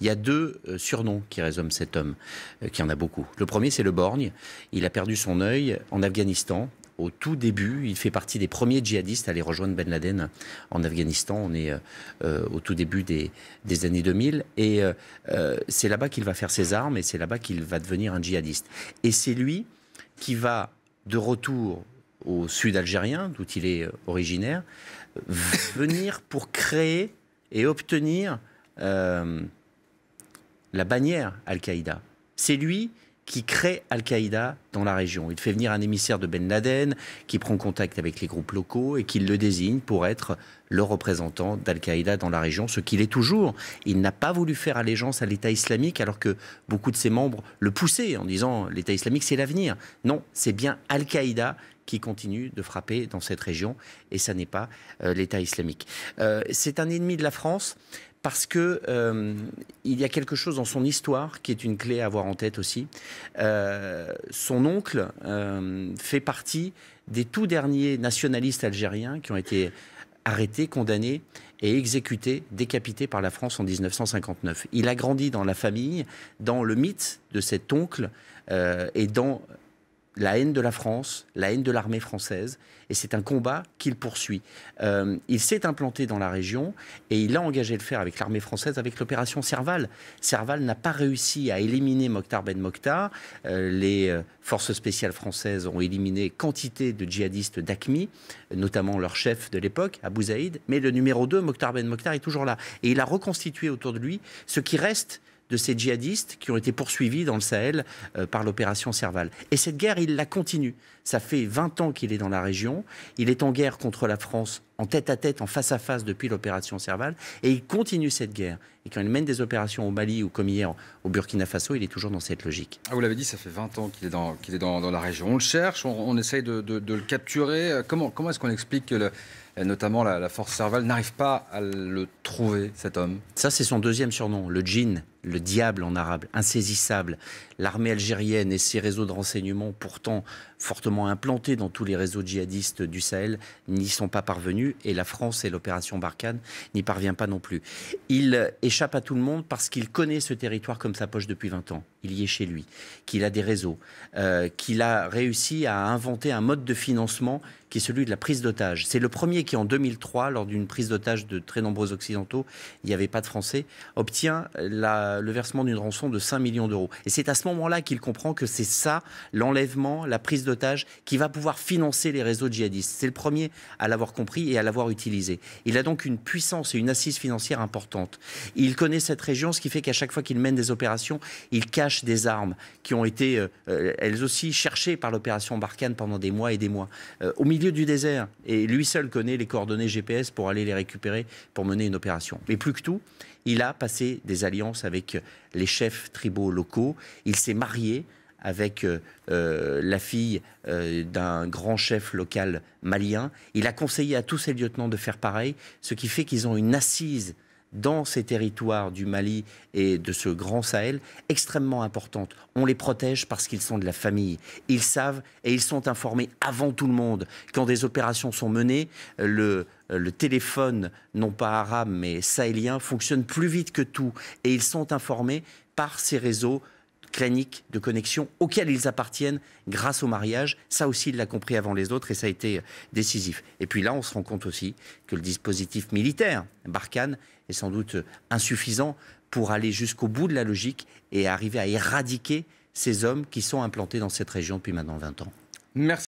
Il y a deux euh, surnoms qui résument cet homme, euh, qui en a beaucoup. Le premier, c'est le borgne. Il a perdu son œil en Afghanistan au tout début. Il fait partie des premiers djihadistes à aller rejoindre Ben Laden en Afghanistan. On est euh, au tout début des, années 2000. Et c'est là-bas qu'il va faire ses armes et c'est là-bas qu'il va devenir un djihadiste. Et c'est lui qui va, de retour au sud algérien, d'où il est originaire, venir pour créer et obtenir la bannière Al-Qaïda. C'est lui qui crée Al-Qaïda dans la région. Il fait venir un émissaire de Ben Laden qui prend contact avec les groupes locaux et qui le désigne pour être le représentant d'Al-Qaïda dans la région, ce qu'il est toujours. Il n'a pas voulu faire allégeance à l'État islamique alors que beaucoup de ses membres le poussaient en disant l'État islamique c'est l'avenir. Non, c'est bien Al-Qaïda qui continue de frapper dans cette région et ça n'est pas euh, l'État islamique. Euh, c'est un ennemi de la France parce que euh, il y a quelque chose dans son histoire qui est une clé à avoir en tête aussi. Euh, son oncle euh, fait partie des tout derniers nationalistes algériens qui ont été arrêtés, condamnés et exécutés, décapités par la France en 1959. Il a grandi dans la famille, dans le mythe de cet oncle et dans la haine de la France, la haine de l'armée française, et c'est un combat qu'il poursuit. Euh, il s'est implanté dans la région et il a engagé le faire avec l'armée française, avec l'opération Serval. Serval n'a pas réussi à éliminer Mokhtar Ben Mokhtar. Euh, les euh, forces spéciales françaises ont éliminé quantité de djihadistes d'Akmi, notamment leur chef de l'époque, Abou Zaïd, mais le numéro 2, Mokhtar Ben Mokhtar, est toujours là. Et il a reconstitué autour de lui ce qui reste de ces djihadistes qui ont été poursuivis dans le Sahel euh, par l'opération Serval. Et cette guerre, il la continue. Ça fait 20 ans qu'il est dans la région. Il est en guerre contre la France en tête à tête, en face à face depuis l'opération Serval, et il continue cette guerre. Et quand il mène des opérations au Mali ou comme hier au Burkina Faso, il est toujours dans cette logique. Ah, vous l'avez dit, ça fait 20 ans qu'il est, dans, qu'il est dans, la région. On le cherche, on, essaye de, le capturer. Euh, comment, comment est-ce qu'on explique que le, euh, notamment la, force Serval n'arrive pas à le trouver, cet homme Ça, c'est son deuxième surnom, le djinn, le diable en arabe, insaisissable. L'armée algérienne et ses réseaux de renseignement, pourtant fortement implantés dans tous les réseaux djihadistes du Sahel, n'y sont pas parvenus et la France et l'opération Barkhane n'y parvient pas non plus. Il échappe à tout le monde parce qu'il connaît ce territoire comme sa poche depuis 20 ans il y est chez lui, qu'il a des réseaux, euh, qu'il a réussi à inventer un mode de financement qui est celui de la prise d'otage. C'est le premier qui, en 2003, lors d'une prise d'otage de très nombreux Occidentaux, il n'y avait pas de Français, obtient euh, le versement d'une rançon de 5 millions d'euros. Et c'est à ce moment-là qu'il comprend que c'est ça, l'enlèvement, la prise d'otage, qui va pouvoir financer les réseaux djihadistes. C'est le premier à l'avoir compris et à l'avoir utilisé. Il a donc une puissance et une assise financière importante. Il connaît cette région, ce qui fait qu'à chaque fois qu'il mène des opérations, il cache des armes qui ont été, euh, euh, elles aussi, cherchées par l'opération Barkhane pendant des mois et des mois, euh, au milieu du désert. Et lui seul connaît les coordonnées GPS pour aller les récupérer, pour mener une opération. Mais plus que tout, il a passé des alliances avec les chefs tribaux locaux. Il s'est marié avec la fille d'un grand chef local malien. Il a conseillé à tous ses lieutenants de faire pareil, ce qui fait qu'ils ont une assise dans ces territoires du Mali et de ce grand Sahel extrêmement importantes. On les protège parce qu'ils sont de la famille. Ils savent et ils sont informés avant tout le monde. Quand des opérations sont menées, le, le téléphone, non pas arabe mais sahélien, fonctionne plus vite que tout. Et ils sont informés par ces réseaux cliniques de connexion auxquelles ils appartiennent grâce au mariage. Ça aussi, il l'a compris avant les autres et ça a été euh, décisif. Et puis là, on se rend compte aussi que le dispositif militaire, Barkhane, est sans doute euh, insuffisant pour aller jusqu'au bout de la logique et arriver à éradiquer ces hommes qui sont implantés dans cette région depuis maintenant 20 ans.